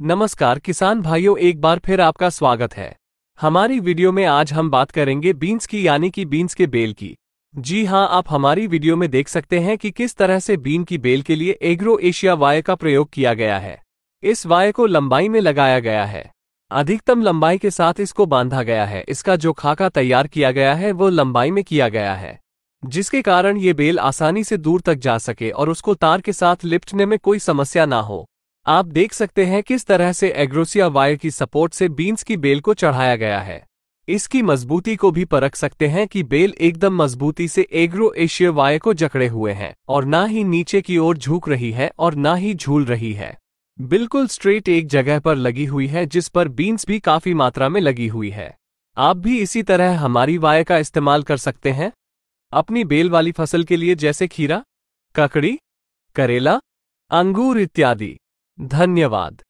नमस्कार किसान भाइयों एक बार फिर आपका स्वागत है हमारी वीडियो में आज हम बात करेंगे बीन्स की यानी कि बीन्स के बेल की जी हाँ आप हमारी वीडियो में देख सकते हैं कि किस तरह से बीन की बेल के लिए एग्रो एशिया वाय का प्रयोग किया गया है इस वाय को लंबाई में लगाया गया है अधिकतम लंबाई के साथ इसको बांधा गया है इसका जो खाका तैयार किया गया है वो लंबाई में किया गया है जिसके कारण ये बेल आसानी से दूर तक जा सके और उसको तार के साथ लिपटने में कोई समस्या ना हो आप देख सकते हैं किस तरह से एग्रोसिया वायर की सपोर्ट से बीन्स की बेल को चढ़ाया गया है इसकी मजबूती को भी परख सकते हैं कि बेल एकदम मजबूती से एग्रो एशिया वायर को जकड़े हुए हैं और ना ही नीचे की ओर झुक रही है और ना ही झूल रही है बिल्कुल स्ट्रेट एक जगह पर लगी हुई है जिस पर बीन्स भी काफी मात्रा में लगी हुई है आप भी इसी तरह हमारी वायर का इस्तेमाल कर सकते हैं अपनी बेल वाली फसल के लिए जैसे खीरा ककड़ी करेला अंगूर इत्यादि धन्यवाद